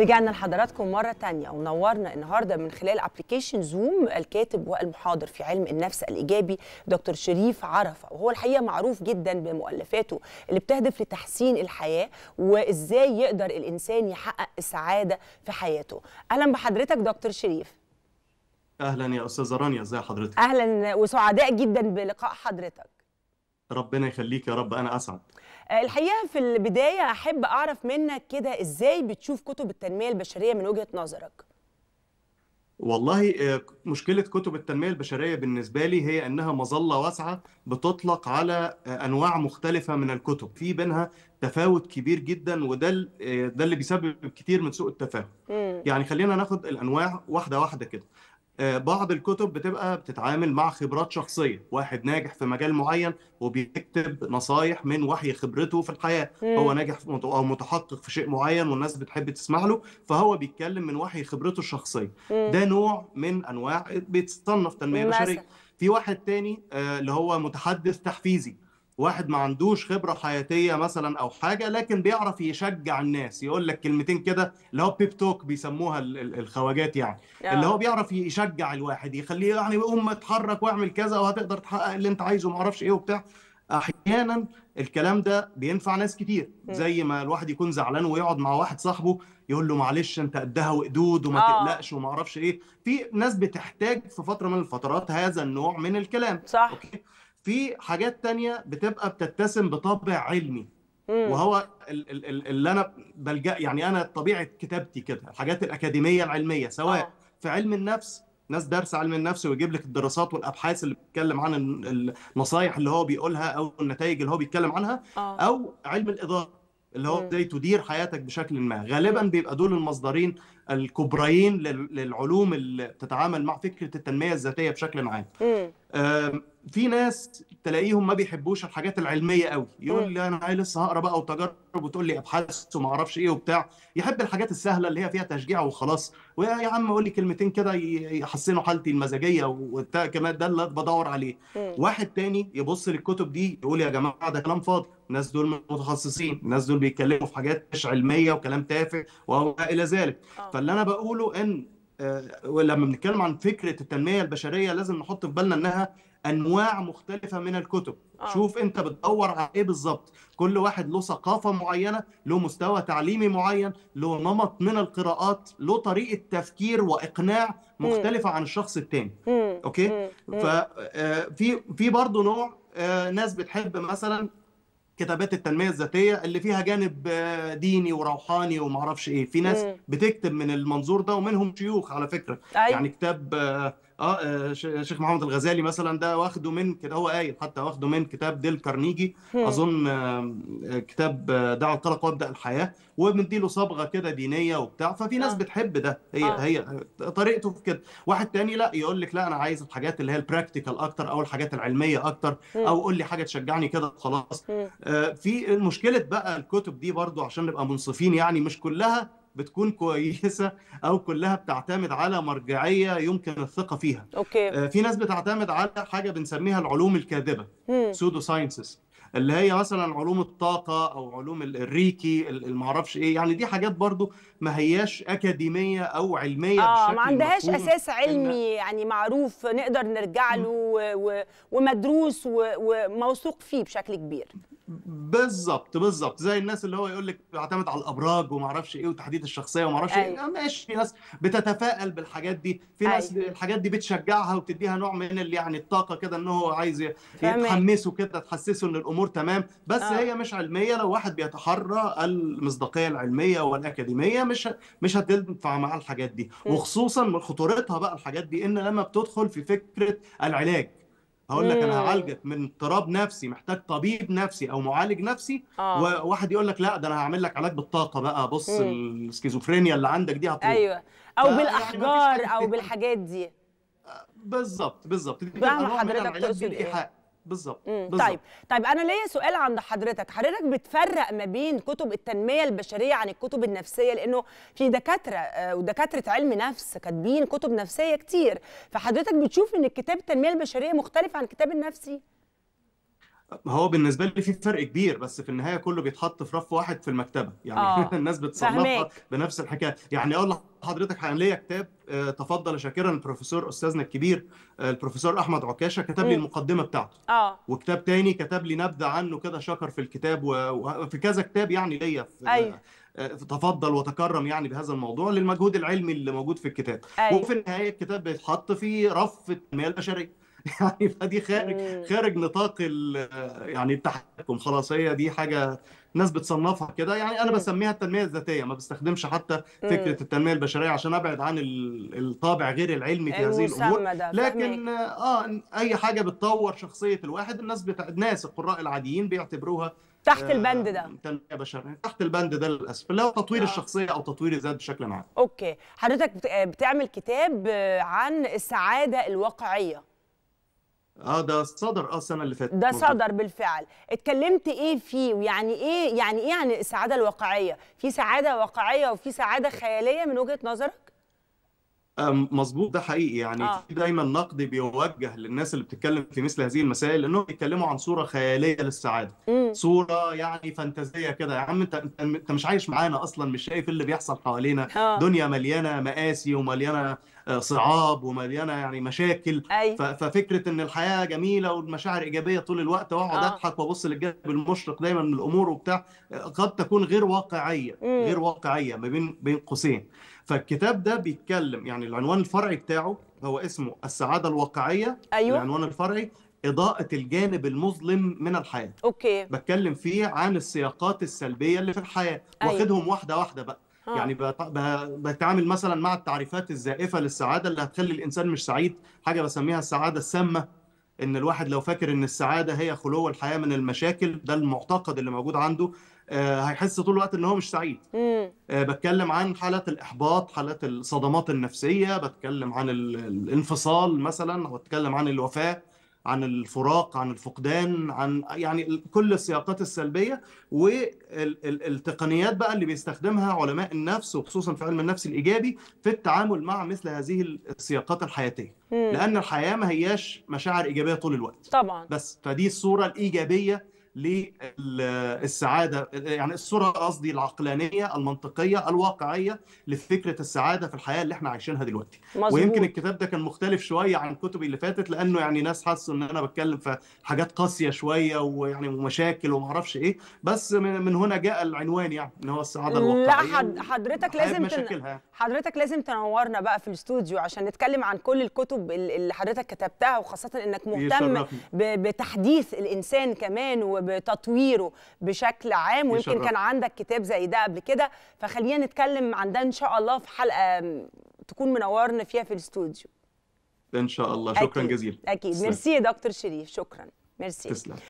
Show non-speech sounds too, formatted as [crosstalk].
رجعنا لحضراتكم مرة تانية ونورنا النهاردة من خلال ابلكيشن زوم الكاتب والمحاضر في علم النفس الإيجابي دكتور شريف عرفة وهو الحقيقة معروف جدا بمؤلفاته اللي بتهدف لتحسين الحياة وإزاي يقدر الإنسان يحقق السعادة في حياته أهلا بحضرتك دكتور شريف أهلا يا أستاذة رانيا إزي حضرتك أهلا وسعداء جدا بلقاء حضرتك ربنا يخليك يا رب أنا أسعد آه، الحقيقه في البدايه احب اعرف منك كده ازاي بتشوف كتب التنميه البشريه من وجهه نظرك والله آه، مشكلة كتب التنمية البشرية بالنسبة لي هي أنها مظلة واسعة بتطلق على آه، أنواع مختلفة من الكتب في بينها تفاوت كبير جدا وده ده اللي بيسبب كتير من سوء التفاهم يعني خلينا ناخد الأنواع واحدة واحدة كده آه، بعض الكتب بتبقى بتتعامل مع خبرات شخصيه واحد ناجح في مجال معين وبيكتب نصايح من وحي خبرته في الحياه مم. هو ناجح او متحقق في شيء معين والناس بتحب تسمع له فهو بيتكلم من وحي خبرته الشخصيه مم. ده نوع من انواع بيتصنف تنميه بشريه في واحد تاني آه، اللي هو متحدث تحفيزي واحد ما عندوش خبره حياتيه مثلا او حاجه لكن بيعرف يشجع الناس يقول لك كلمتين كده اللي هو بيب توك بيسموها الخواجات يعني yeah. اللي هو بيعرف يشجع الواحد يخليه يعني يقوم اتحرك واعمل كذا وهتقدر تحقق اللي انت عايزه ما اعرفش ايه وبتاع احيانا الكلام ده بينفع ناس كتير زي ما الواحد يكون زعلان ويقعد مع واحد صاحبه يقول له معلش انت قدها وقدود وما آه. تقلقش وما اعرفش ايه في ناس بتحتاج في فتره من الفترات هذا النوع من الكلام صح أوكي؟ في حاجات تانية بتبقى بتتسم بطابع علمي وهو اللي انا بلجا يعني انا طبيعه كتابتي كده الحاجات الاكاديميه العلميه سواء آه. في علم النفس ناس دارسه علم النفس ويجيب لك الدراسات والابحاث اللي بتتكلم عن النصايح اللي هو بيقولها او النتائج اللي هو بيتكلم عنها آه. او علم الاداره اللي هو ازاي تدير حياتك بشكل ما غالبا بيبقى دول المصدرين الكبريين للعلوم اللي بتتعامل مع فكره التنميه الذاتيه بشكل عام في ناس تلاقيهم ما بيحبوش الحاجات العلميه قوي يقول لي انا لسه هقرا بقى وتجارب وتقول لي ابحاث وما اعرفش ايه وبتاع يحب الحاجات السهله اللي هي فيها تشجيع وخلاص ويا عم قول لي كلمتين كده يحسنوا حالتي المزاجيه وبتاع كمان ده اللي بدور عليه واحد تاني يبص للكتب دي يقول يا جماعه ده كلام فاضي الناس دول متخصصين الناس دول بيتكلموا في حاجات مش علميه وكلام تافه وما الى ذلك آه. فاللي انا بقوله ان آه، ولما بنتكلم عن فكره التنميه البشريه لازم نحط في بالنا انها انواع مختلفه من الكتب آه. شوف انت بتدور على ايه بالظبط كل واحد له ثقافه معينه له مستوى تعليمي معين له نمط من القراءات له طريقه تفكير واقناع مختلفه م. عن الشخص التاني اوكي ففي آه، في برضه نوع آه، ناس بتحب مثلا كتابات التنميه الذاتيه اللي فيها جانب آه، ديني وروحاني وما اعرفش ايه في ناس بتكتب من المنظور ده ومنهم شيوخ على فكره أيوة. يعني كتاب آه، اه, آه، شيخ محمد الغزالي مثلا ده واخده من كده هو قايل حتى واخده من كتاب ديل كارنيجي اظن آه، كتاب دعوه القلق وابدا الحياه وبنديله صبغه كده دينيه وبتاع ففي ناس آه. بتحب ده هي آه. هي طريقته في كده واحد تاني لا يقول لك لا انا عايز الحاجات اللي هي البراكتيكال اكتر او الحاجات العلميه اكتر او قول لي حاجه تشجعني كده خلاص آه في مشكله بقى الكتب دي برضو عشان نبقى منصفين يعني مش كلها بتكون كويسه او كلها بتعتمد على مرجعيه يمكن الثقه فيها أوكي. آه، في ناس بتعتمد على حاجه بنسميها العلوم الكاذبه سودو ساينسز اللي هي مثلا علوم الطاقه او علوم الريكي المعرفش ايه يعني دي حاجات برضو ما هياش اكاديميه او علميه اه ما عندهاش اساس علمي إن... يعني معروف نقدر نرجع له و... و... ومدروس و... وموثوق فيه بشكل كبير بالظبط بالظبط زي الناس اللي هو يقول لك بيعتمد على الابراج وما اعرفش ايه وتحديد الشخصيه وما اعرفش إيه. أيوة. ايه ماشي في ناس بتتفائل بالحاجات دي في ناس أيوة. الحاجات دي بتشجعها وبتديها نوع من اللي يعني الطاقه كده ان هو عايز يتحمسه كده تحسسه ان الامور تمام بس أوه. هي مش علميه لو واحد بيتحرى المصداقيه العلميه والاكاديميه مش مش هتنفع مع الحاجات دي وخصوصا من خطورتها بقى الحاجات دي ان لما بتدخل في فكره العلاج هقول لك انا هعالجك من اضطراب نفسي محتاج طبيب نفسي او معالج نفسي آه. وواحد يقول لك لا ده انا هعمل لك علاج بالطاقه بقى بص السكيزوفرينيا اللي عندك دي هتروح ايوه او بالاحجار او [laughs] بالحاجات دي آه، بالظبط بالظبط دي حضرتك تقصد ايه بالظبط طيب طيب انا ليا سؤال عند حضرتك حضرتك بتفرق ما بين كتب التنميه البشريه عن الكتب النفسيه لانه في دكاتره آه، ودكاتره علم نفس كاتبين كتب نفسيه كتير فحضرتك بتشوف ان كتاب التنميه البشريه مختلف عن الكتاب النفسي هو بالنسبه لي في فرق كبير بس في النهايه كله بيتحط في رف واحد في المكتبه يعني آه. [laughs] الناس بتصنفها بنفس الحكايه يعني اقول لحضرتك انا ليا كتاب آه، تفضل شاكرا البروفيسور استاذنا الكبير آه، البروفيسور احمد عكاشه كتب لي المقدمه بتاعته آه. وكتاب تاني كتب لي نبذه عنه كده شكر في الكتاب وفي كذا كتاب يعني ليا أيوه. آه، في تفضل وتكرم يعني بهذا الموضوع للمجهود العلمي اللي موجود في الكتاب أيوه. وفي النهايه الكتاب بيتحط في رف التنميه البشريه [laughs] يعني فدي خارج خارج نطاق يعني التحكم خلاص هي دي حاجه ناس بتصنفها كده يعني انا بسميها التنميه الذاتيه ما بستخدمش حتى فكره التنميه البشريه عشان ابعد عن الطابع غير العلمي في هذه الامور لكن اه اي حاجه بتطور شخصيه الواحد الناس بتا... الناس القراء العاديين بيعتبروها تحت آه، البند ده تنميه بشريه تحت البند ده للاسف اللي هو تطوير آه. الشخصيه او تطوير الذات بشكل عام اوكي حضرتك بتعمل كتاب عن السعاده الواقعيه اه ده صدر اه السنه اللي فاتت ده صدر بالفعل اتكلمت ايه فيه ويعني ايه يعني ايه عن السعاده الواقعيه في سعاده واقعيه وفي سعاده خياليه من وجهه نظرك مظبوط ده حقيقي يعني آه. في دايما نقد بيوجه للناس اللي بتتكلم في مثل هذه المسائل انهم بيتكلموا عن صوره خياليه للسعاده مم. صوره يعني فانتازيه كده يا عم انت انت مش عايش معانا اصلا مش شايف اللي بيحصل حوالينا آه. دنيا مليانه مآسي ومليانه آه، صعاب ومليانه يعني مشاكل أي. ففكره ان الحياه جميله والمشاعر ايجابيه طول الوقت واقعد آه. اضحك وابص للجانب المشرق دايما من الامور وبتاع آه، قد تكون غير واقعيه مم. غير واقعيه ما بين بين قوسين فالكتاب ده بيتكلم يعني العنوان الفرعي بتاعه هو اسمه السعاده الواقعيه أيوة. العنوان الفرعي إضاءة الجانب المظلم من الحياة أوكي بتكلم فيه عن السياقات السلبية اللي في الحياة أيوة. واخدهم واحدة واحدة بقى آه. يعني بتعامل مثلا مع التعريفات الزائفة للسعادة اللي هتخلي الإنسان مش سعيد حاجة بسميها السعادة السامة ان الواحد لو فاكر ان السعاده هي خلو الحياه من المشاكل ده المعتقد اللي موجود عنده آه، هيحس طول الوقت ان هو مش سعيد آه، بتكلم عن حالات الاحباط حالات الصدمات النفسيه بتكلم عن الانفصال مثلا او بتكلم عن الوفاه عن الفراق عن الفقدان عن يعني كل السياقات السلبيه والتقنيات بقى اللي بيستخدمها علماء النفس وخصوصا في علم النفس الايجابي في التعامل مع مثل هذه السياقات الحياتيه مم. لان الحياه ما هياش مشاعر ايجابيه طول الوقت طبعا بس فدي الصوره الايجابيه للسعاده يعني الصوره قصدي العقلانيه المنطقيه الواقعيه لفكره السعاده في الحياه اللي احنا عايشينها دلوقتي مزبوط. ويمكن الكتاب ده كان مختلف شويه عن كتبي اللي فاتت لانه يعني ناس حسوا ان انا بتكلم في حاجات قاسيه شويه ويعني ومشاكل وما اعرفش ايه بس من هنا جاء العنوان يعني ان هو السعاده الواقعيه لا حد حضرتك لازم حضرتك لازم تنورنا بقى في الاستوديو عشان نتكلم عن كل الكتب اللي حضرتك كتبتها وخاصه انك مهتم بتحديث الانسان كمان وب... بتطويره بشكل عام ويمكن كان عندك كتاب زي ده قبل كده فخلينا نتكلم عن ده ان شاء الله في حلقه تكون منورنا فيها في الاستوديو ان شاء الله شكرا أكيد. جزيلا اكيد ميرسي يا دكتور شريف شكرا ميرسي تسلم